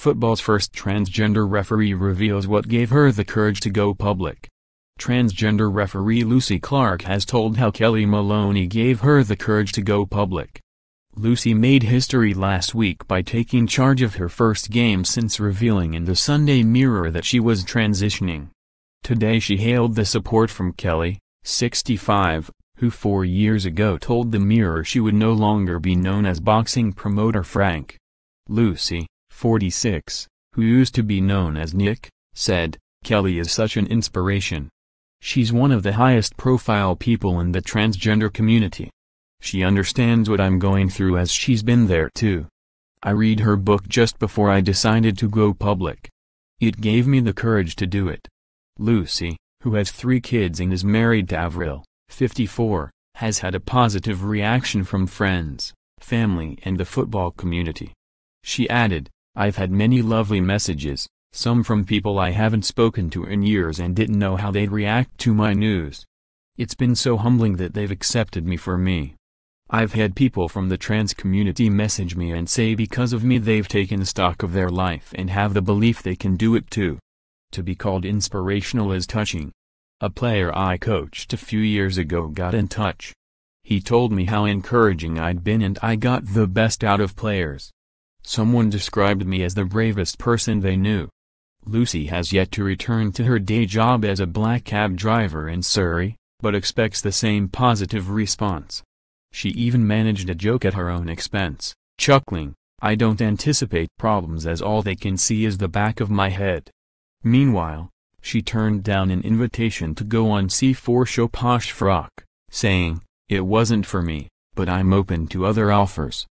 Football's first transgender referee reveals what gave her the courage to go public. Transgender referee Lucy Clark has told how Kelly Maloney gave her the courage to go public. Lucy made history last week by taking charge of her first game since revealing in the Sunday Mirror that she was transitioning. Today she hailed the support from Kelly, 65, who four years ago told the Mirror she would no longer be known as boxing promoter Frank. Lucy, 46, who used to be known as Nick, said, Kelly is such an inspiration. She's one of the highest profile people in the transgender community. She understands what I'm going through as she's been there too. I read her book just before I decided to go public. It gave me the courage to do it. Lucy, who has three kids and is married to Avril, 54, has had a positive reaction from friends, family and the football community. She added, I've had many lovely messages, some from people I haven't spoken to in years and didn't know how they'd react to my news. It's been so humbling that they've accepted me for me. I've had people from the trans community message me and say because of me they've taken stock of their life and have the belief they can do it too. To be called inspirational is touching. A player I coached a few years ago got in touch. He told me how encouraging I'd been and I got the best out of players. Someone described me as the bravest person they knew. Lucy has yet to return to her day job as a black cab driver in Surrey, but expects the same positive response. She even managed a joke at her own expense, chuckling, I don't anticipate problems as all they can see is the back of my head. Meanwhile, she turned down an invitation to go on C4 show Posh Frock, saying, It wasn't for me, but I'm open to other offers.